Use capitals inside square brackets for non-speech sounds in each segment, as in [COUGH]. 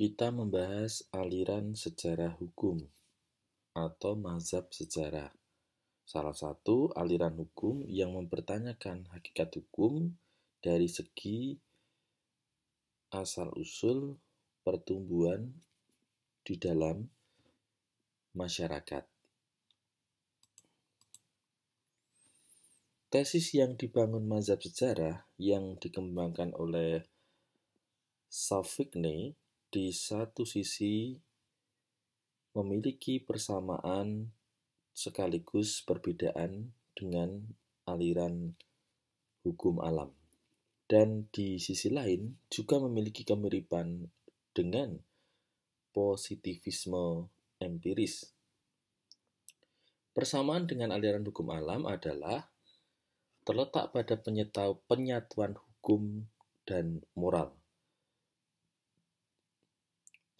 Kita membahas aliran sejarah hukum, atau mazhab sejarah, salah satu aliran hukum yang mempertanyakan hakikat hukum dari segi asal-usul pertumbuhan di dalam masyarakat. Tesis yang dibangun mazhab sejarah yang dikembangkan oleh Savigny di satu sisi memiliki persamaan sekaligus perbedaan dengan aliran hukum alam, dan di sisi lain juga memiliki kemiripan dengan positivisme empiris. Persamaan dengan aliran hukum alam adalah terletak pada penyetau, penyatuan hukum dan moral.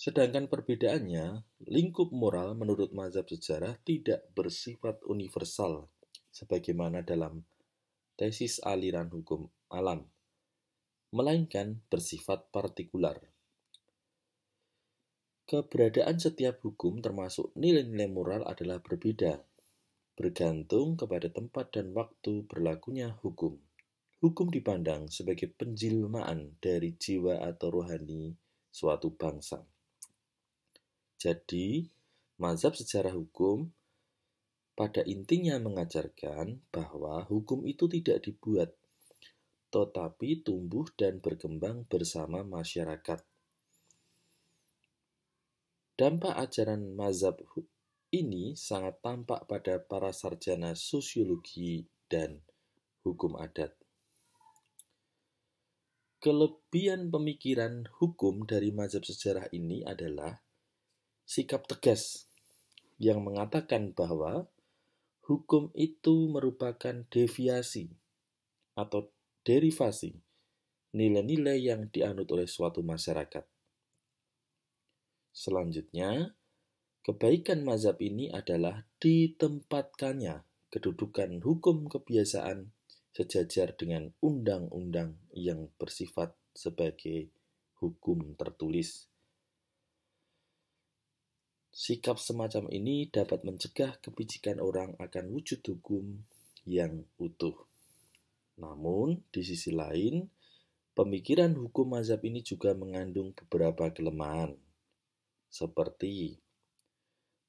Sedangkan perbedaannya, lingkup moral menurut mazhab sejarah tidak bersifat universal, sebagaimana dalam tesis aliran hukum alam, melainkan bersifat partikular. Keberadaan setiap hukum termasuk nilai-nilai moral adalah berbeda, bergantung kepada tempat dan waktu berlakunya hukum. Hukum dipandang sebagai penjilmaan dari jiwa atau rohani suatu bangsa. Jadi, mazhab sejarah hukum pada intinya mengajarkan bahwa hukum itu tidak dibuat, tetapi tumbuh dan berkembang bersama masyarakat. Dampak ajaran mazhab ini sangat tampak pada para sarjana sosiologi dan hukum adat. Kelebihan pemikiran hukum dari mazhab sejarah ini adalah sikap tegas yang mengatakan bahwa hukum itu merupakan deviasi atau derivasi nilai-nilai yang dianut oleh suatu masyarakat. Selanjutnya, kebaikan mazhab ini adalah ditempatkannya kedudukan hukum kebiasaan sejajar dengan undang-undang yang bersifat sebagai hukum tertulis. Sikap semacam ini dapat mencegah kebijikan orang akan wujud hukum yang utuh. Namun, di sisi lain, pemikiran hukum mazhab ini juga mengandung beberapa kelemahan, seperti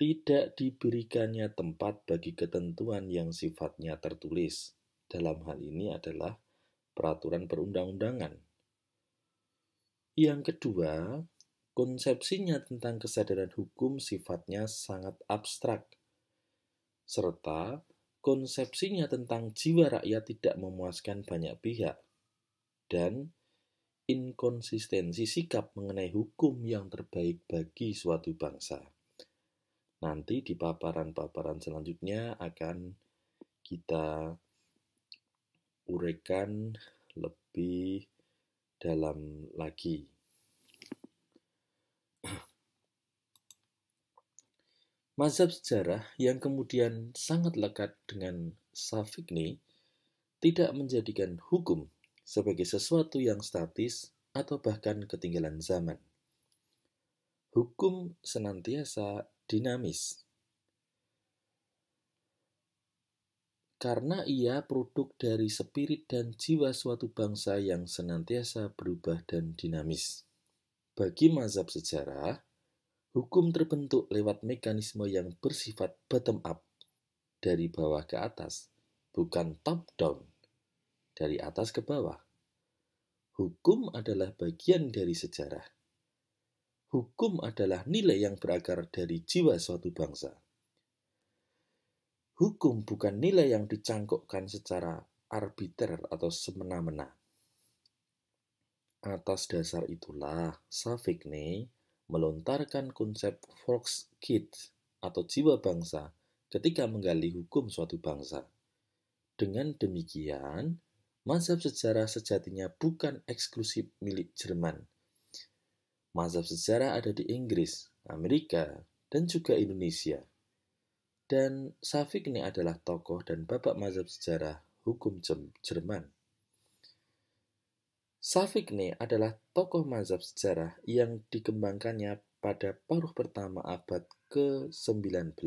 tidak diberikannya tempat bagi ketentuan yang sifatnya tertulis. Dalam hal ini adalah peraturan perundang-undangan. Yang kedua, Konsepsinya tentang kesadaran hukum sifatnya sangat abstrak, serta konsepsinya tentang jiwa rakyat tidak memuaskan banyak pihak, dan inkonsistensi sikap mengenai hukum yang terbaik bagi suatu bangsa. Nanti di paparan-paparan selanjutnya akan kita uraikan lebih dalam lagi. Mazhab sejarah yang kemudian sangat lekat dengan Safikni tidak menjadikan hukum sebagai sesuatu yang statis atau bahkan ketinggalan zaman. Hukum senantiasa dinamis. karena ia produk dari spirit dan jiwa suatu bangsa yang senantiasa berubah dan dinamis. Bagi mazhab sejarah, Hukum terbentuk lewat mekanisme yang bersifat bottom up, dari bawah ke atas, bukan top down, dari atas ke bawah. Hukum adalah bagian dari sejarah. Hukum adalah nilai yang berakar dari jiwa suatu bangsa. Hukum bukan nilai yang dicangkokkan secara arbiter atau semena-mena. Atas dasar itulah, Safikne melontarkan konsep Volkskind atau jiwa bangsa ketika menggali hukum suatu bangsa. Dengan demikian, mazhab sejarah sejatinya bukan eksklusif milik Jerman. Mazhab sejarah ada di Inggris, Amerika, dan juga Indonesia. Dan Safik ini adalah tokoh dan bapak mazhab sejarah hukum Jerman. Safikne adalah tokoh mazhab sejarah yang dikembangkannya pada paruh pertama abad ke-19.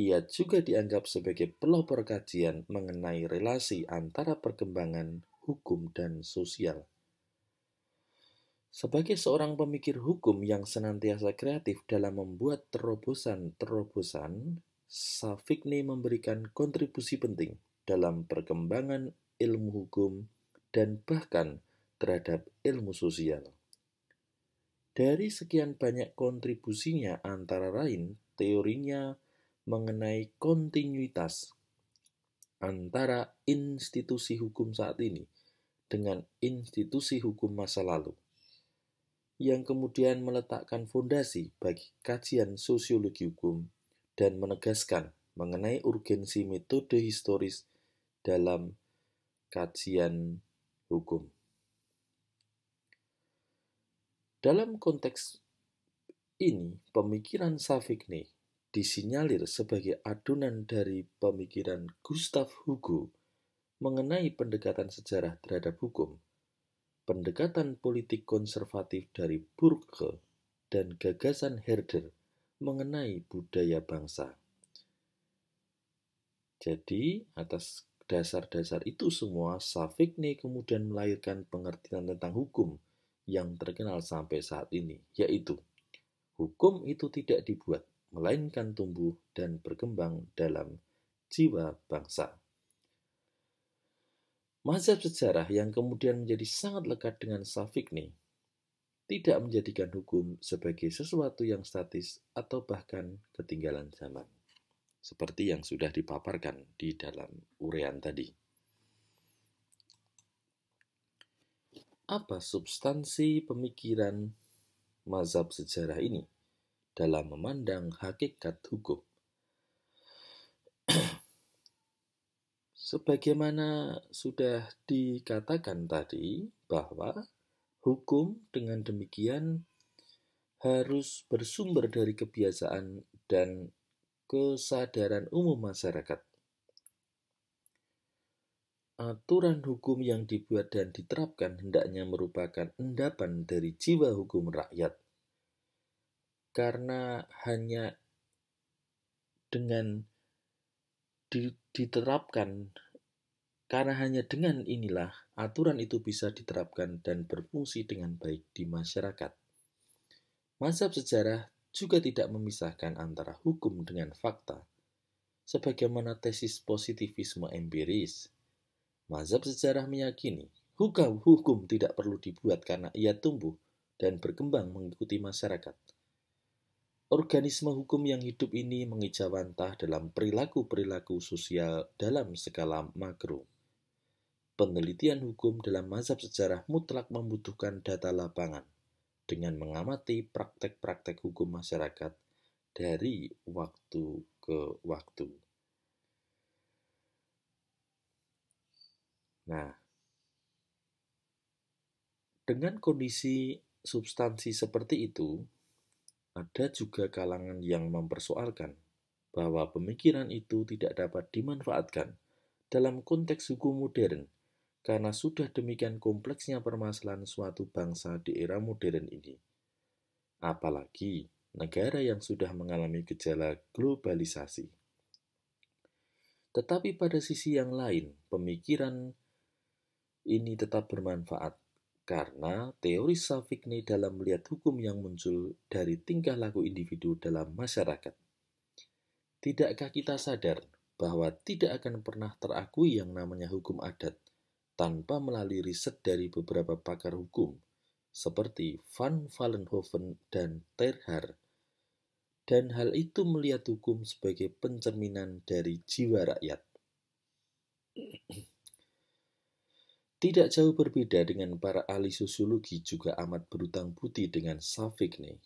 Ia juga dianggap sebagai pelopor kajian mengenai relasi antara perkembangan hukum dan sosial. Sebagai seorang pemikir hukum yang senantiasa kreatif dalam membuat terobosan-terobosan, Safikne memberikan kontribusi penting dalam perkembangan ilmu hukum dan bahkan terhadap ilmu sosial. Dari sekian banyak kontribusinya antara lain teorinya mengenai kontinuitas antara institusi hukum saat ini dengan institusi hukum masa lalu yang kemudian meletakkan fondasi bagi kajian sosiologi hukum dan menegaskan mengenai urgensi metode historis dalam kajian hukum. Dalam konteks ini, pemikiran Savigny disinyalir sebagai adunan dari pemikiran Gustav Hugo mengenai pendekatan sejarah terhadap hukum, pendekatan politik konservatif dari Burke, dan gagasan Herder mengenai budaya bangsa. Jadi, atas Dasar-dasar itu semua, Savigny kemudian melahirkan pengertian tentang hukum yang terkenal sampai saat ini, yaitu hukum itu tidak dibuat, melainkan tumbuh dan berkembang dalam jiwa bangsa. Mazhab sejarah yang kemudian menjadi sangat lekat dengan Savigny tidak menjadikan hukum sebagai sesuatu yang statis atau bahkan ketinggalan zaman seperti yang sudah dipaparkan di dalam urean tadi. Apa substansi pemikiran mazhab sejarah ini dalam memandang hakikat hukum? [CLEARS THROAT] Sebagaimana sudah dikatakan tadi bahwa hukum dengan demikian harus bersumber dari kebiasaan dan kesadaran umum masyarakat. Aturan hukum yang dibuat dan diterapkan hendaknya merupakan endapan dari jiwa hukum rakyat, karena hanya dengan diterapkan karena hanya dengan inilah aturan itu bisa diterapkan dan berfungsi dengan baik di masyarakat. Mazhab sejarah juga tidak memisahkan antara hukum dengan fakta, sebagaimana tesis positivisme empiris. Mazhab sejarah meyakini hukum, hukum tidak perlu dibuat karena ia tumbuh dan berkembang mengikuti masyarakat. Organisme hukum yang hidup ini mengijawantah dalam perilaku-perilaku sosial dalam skala makro. Penelitian hukum dalam mazhab sejarah mutlak membutuhkan data lapangan dengan mengamati praktek-praktek hukum masyarakat dari waktu ke waktu. Nah, dengan kondisi substansi seperti itu, ada juga kalangan yang mempersoalkan bahwa pemikiran itu tidak dapat dimanfaatkan dalam konteks hukum modern karena sudah demikian kompleksnya permasalahan suatu bangsa di era modern ini. Apalagi negara yang sudah mengalami gejala globalisasi. Tetapi pada sisi yang lain, pemikiran ini tetap bermanfaat karena teori Savikne dalam melihat hukum yang muncul dari tingkah laku individu dalam masyarakat. Tidakkah kita sadar bahwa tidak akan pernah terakui yang namanya hukum adat tanpa melalui riset dari beberapa pakar hukum seperti Van Valenhoven dan Terhar. Dan hal itu melihat hukum sebagai pencerminan dari jiwa rakyat. [CLEARS THROAT] Tidak jauh berbeda dengan para ahli sosiologi juga amat berutang putih dengan Savigny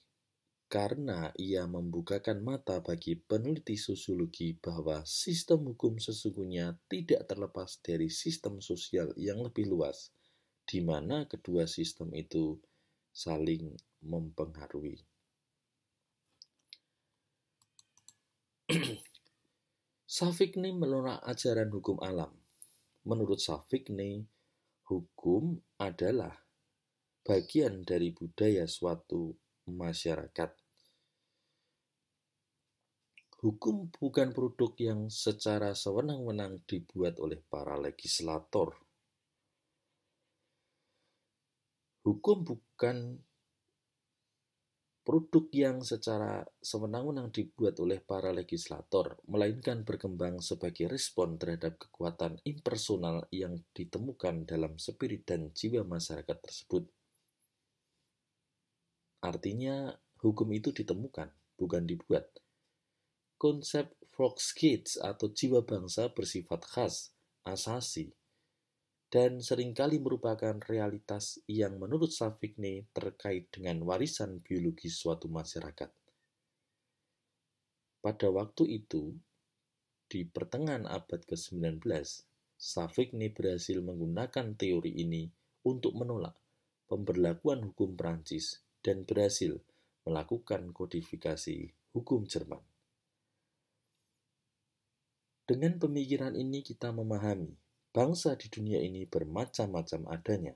karena ia membukakan mata bagi peneliti sosiologi bahwa sistem hukum sesungguhnya tidak terlepas dari sistem sosial yang lebih luas, di mana kedua sistem itu saling mempengaruhi. Safikni [CLEARS THROAT] menolak ajaran hukum alam. Menurut Safikni, hukum adalah bagian dari budaya suatu masyarakat. Hukum bukan produk yang secara sewenang-wenang dibuat oleh para legislator. Hukum bukan produk yang secara sewenang-wenang dibuat oleh para legislator, melainkan berkembang sebagai respon terhadap kekuatan impersonal yang ditemukan dalam spirit dan jiwa masyarakat tersebut. Artinya, hukum itu ditemukan, bukan dibuat konsep Volksgeist atau jiwa bangsa bersifat khas, asasi, dan seringkali merupakan realitas yang menurut Savigny terkait dengan warisan biologi suatu masyarakat. Pada waktu itu, di pertengahan abad ke-19, Savigny berhasil menggunakan teori ini untuk menolak pemberlakuan hukum Prancis dan berhasil melakukan kodifikasi hukum Jerman. Dengan pemikiran ini kita memahami bangsa di dunia ini bermacam-macam adanya.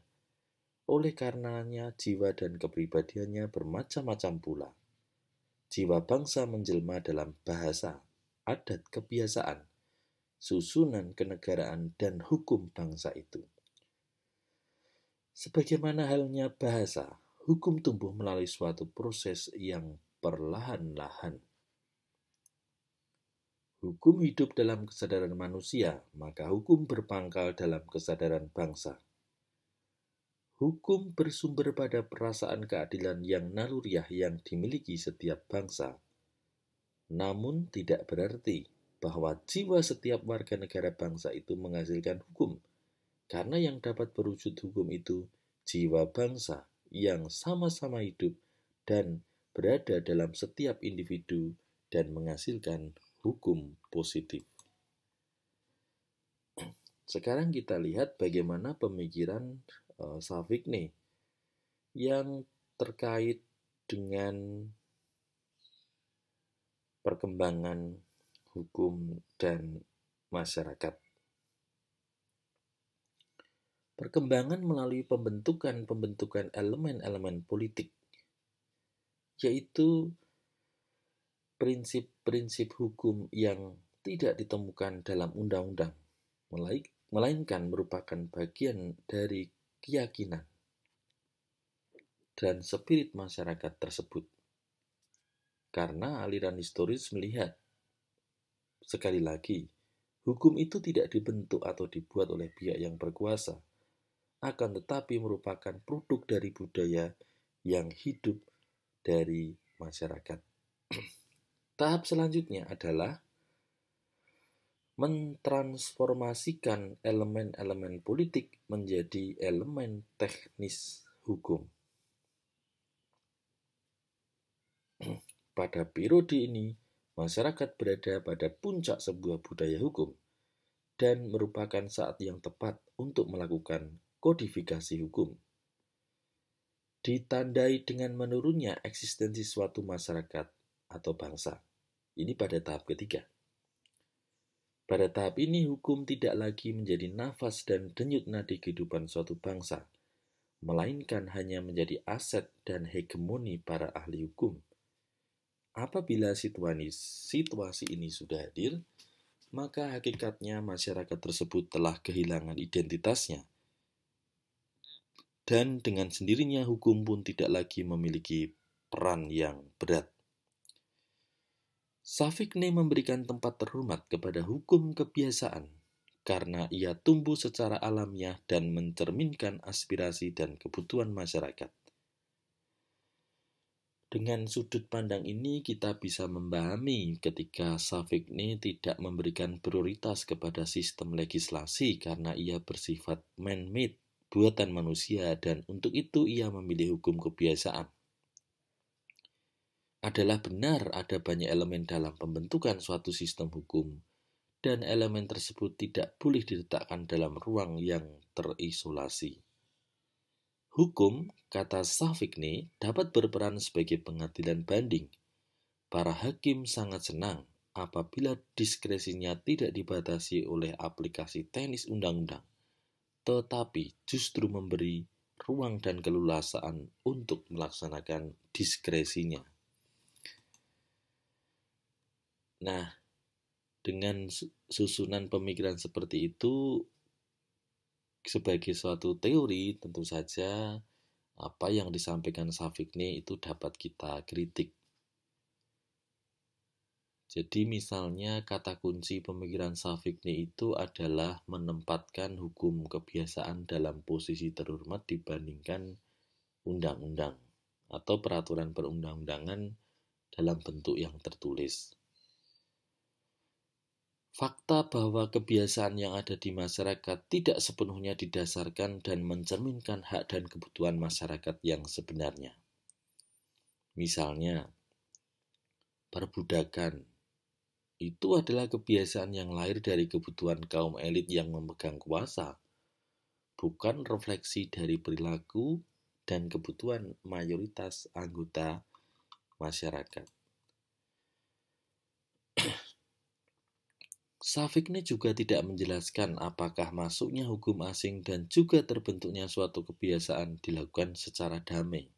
Oleh karenanya jiwa dan kepribadiannya bermacam-macam pula. Jiwa bangsa menjelma dalam bahasa, adat, kebiasaan, susunan kenegaraan dan hukum bangsa itu. Sebagaimana halnya bahasa, hukum tumbuh melalui suatu proses yang perlahan-lahan hukum hidup dalam kesadaran manusia, maka hukum berpangkal dalam kesadaran bangsa. Hukum bersumber pada perasaan keadilan yang naluriah yang dimiliki setiap bangsa. Namun tidak berarti bahwa jiwa setiap warga negara bangsa itu menghasilkan hukum, karena yang dapat berwujud hukum itu jiwa bangsa yang sama-sama hidup dan berada dalam setiap individu dan menghasilkan hukum positif. Sekarang kita lihat bagaimana pemikiran uh, eh, Savik nih yang terkait dengan perkembangan hukum dan masyarakat. Perkembangan melalui pembentukan-pembentukan elemen-elemen politik, yaitu prinsip-prinsip hukum yang tidak ditemukan dalam undang-undang, melainkan merupakan bagian dari keyakinan dan spirit masyarakat tersebut. Karena aliran historis melihat, sekali lagi, hukum itu tidak dibentuk atau dibuat oleh pihak yang berkuasa, akan tetapi merupakan produk dari budaya yang hidup dari masyarakat. Tahap selanjutnya adalah mentransformasikan elemen-elemen politik menjadi elemen teknis hukum. [CLEARS THROAT] Pada periode ini, masyarakat berada pada puncak sebuah budaya hukum dan merupakan saat yang tepat untuk melakukan kodifikasi hukum. Ditandai dengan menurunnya eksistensi suatu masyarakat atau bangsa. Ini pada tahap ketiga. Pada tahap ini, hukum tidak lagi menjadi nafas dan denyut nadi kehidupan suatu bangsa, melainkan hanya menjadi aset dan hegemoni para ahli hukum. Apabila situasi, situasi ini sudah hadir, maka hakikatnya masyarakat tersebut telah kehilangan identitasnya. Dan dengan sendirinya hukum pun tidak lagi memiliki peran yang berat. Safikne memberikan tempat terhormat kepada hukum kebiasaan karena ia tumbuh secara alamiah dan mencerminkan aspirasi dan kebutuhan masyarakat. Dengan sudut pandang ini, kita bisa memahami ketika Safikne tidak memberikan prioritas kepada sistem legislasi karena ia bersifat man-made, buatan manusia, dan untuk itu ia memilih hukum kebiasaan adalah benar ada banyak elemen dalam pembentukan suatu sistem hukum, dan elemen tersebut tidak boleh diletakkan dalam ruang yang terisolasi. Hukum, kata Safikni, dapat berperan sebagai pengadilan banding. Para hakim sangat senang apabila diskresinya tidak dibatasi oleh aplikasi teknis undang-undang, tetapi justru memberi ruang dan keleluasaan untuk melaksanakan diskresinya. Nah, dengan susunan pemikiran seperti itu sebagai suatu teori tentu saja apa yang disampaikan Safikni itu dapat kita kritik. Jadi misalnya kata kunci pemikiran Safikni itu adalah menempatkan hukum kebiasaan dalam posisi terhormat dibandingkan undang-undang atau peraturan perundang-undangan dalam bentuk yang tertulis. Fakta bahwa kebiasaan yang ada di masyarakat tidak sepenuhnya didasarkan dan mencerminkan hak dan kebutuhan masyarakat yang sebenarnya. Misalnya, perbudakan itu adalah kebiasaan yang lahir dari kebutuhan kaum elit yang memegang kuasa, bukan refleksi dari perilaku dan kebutuhan mayoritas anggota masyarakat. Safik ini juga tidak menjelaskan apakah masuknya hukum asing dan juga terbentuknya suatu kebiasaan dilakukan secara damai.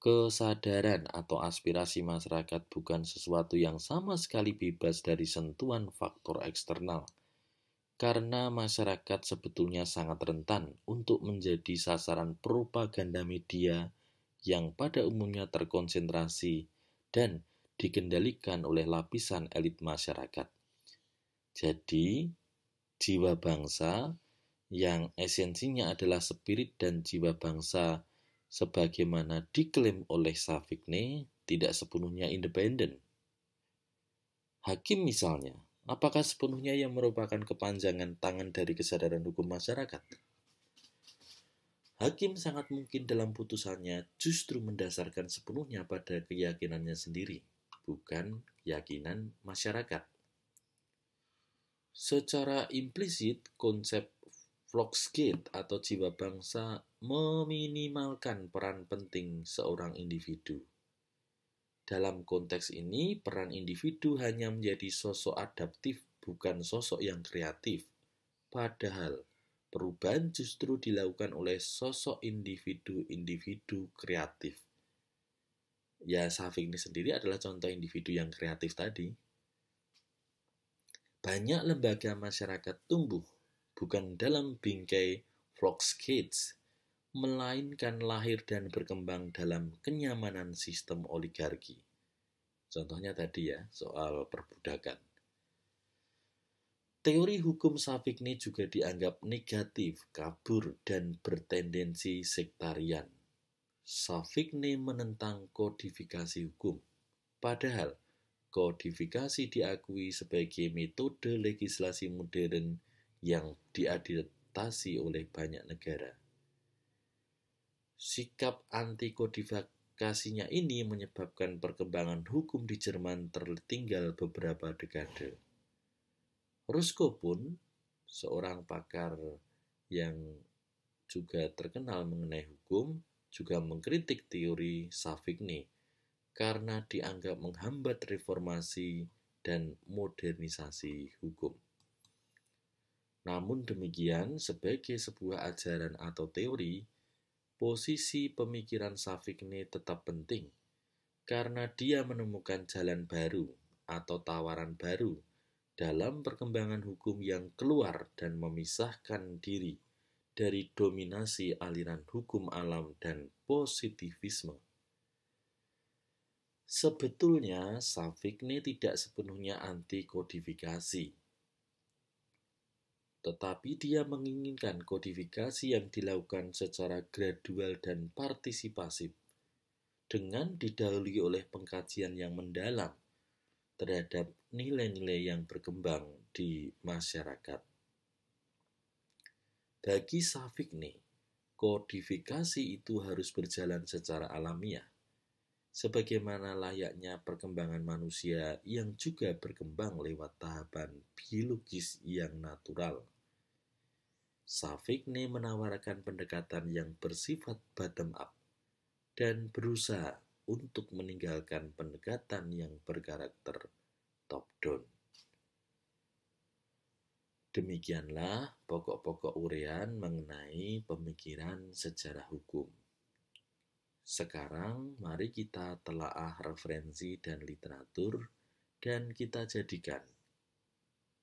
Kesadaran atau aspirasi masyarakat bukan sesuatu yang sama sekali bebas dari sentuhan faktor eksternal, karena masyarakat sebetulnya sangat rentan untuk menjadi sasaran propaganda media yang pada umumnya terkonsentrasi dan dikendalikan oleh lapisan elit masyarakat. Jadi, jiwa bangsa, yang esensinya adalah spirit dan jiwa bangsa sebagaimana diklaim oleh Safikne tidak sepenuhnya independen. Hakim misalnya, apakah sepenuhnya yang merupakan kepanjangan tangan dari kesadaran hukum masyarakat? Hakim sangat mungkin dalam putusannya justru mendasarkan sepenuhnya pada keyakinannya sendiri, bukan keyakinan masyarakat. Secara implisit, konsep skit atau jiwa bangsa meminimalkan peran penting seorang individu. Dalam konteks ini, peran individu hanya menjadi sosok adaptif, bukan sosok yang kreatif. Padahal, perubahan justru dilakukan oleh sosok individu-individu kreatif. Ya, Safik ini sendiri adalah contoh individu yang kreatif tadi banyak lembaga masyarakat tumbuh bukan dalam bingkai Fox Kids, melainkan lahir dan berkembang dalam kenyamanan sistem oligarki. Contohnya tadi ya, soal perbudakan. Teori hukum Safikni juga dianggap negatif, kabur, dan bertendensi sektarian. Safikni menentang kodifikasi hukum. Padahal, kodifikasi diakui sebagai metode legislasi modern yang diadaptasi oleh banyak negara. Sikap anti kodifikasinya ini menyebabkan perkembangan hukum di Jerman tertinggal beberapa dekade. Rusko pun, seorang pakar yang juga terkenal mengenai hukum, juga mengkritik teori Savigny karena dianggap menghambat reformasi dan modernisasi hukum. Namun demikian, sebagai sebuah ajaran atau teori, posisi pemikiran Savigny tetap penting karena dia menemukan jalan baru atau tawaran baru dalam perkembangan hukum yang keluar dan memisahkan diri dari dominasi aliran hukum alam dan positivisme. Sebetulnya Safikne ini tidak sepenuhnya anti kodifikasi. Tetapi dia menginginkan kodifikasi yang dilakukan secara gradual dan partisipatif dengan didahului oleh pengkajian yang mendalam terhadap nilai-nilai yang berkembang di masyarakat. Bagi Safikne, nih, kodifikasi itu harus berjalan secara alamiah sebagaimana layaknya perkembangan manusia yang juga berkembang lewat tahapan biologis yang natural. Safikne menawarkan pendekatan yang bersifat bottom-up dan berusaha untuk meninggalkan pendekatan yang berkarakter top-down. Demikianlah pokok-pokok urean mengenai pemikiran sejarah hukum. Sekarang mari kita telaah referensi dan literatur dan kita jadikan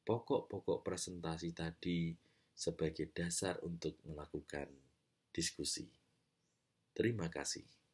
pokok-pokok presentasi tadi sebagai dasar untuk melakukan diskusi. Terima kasih.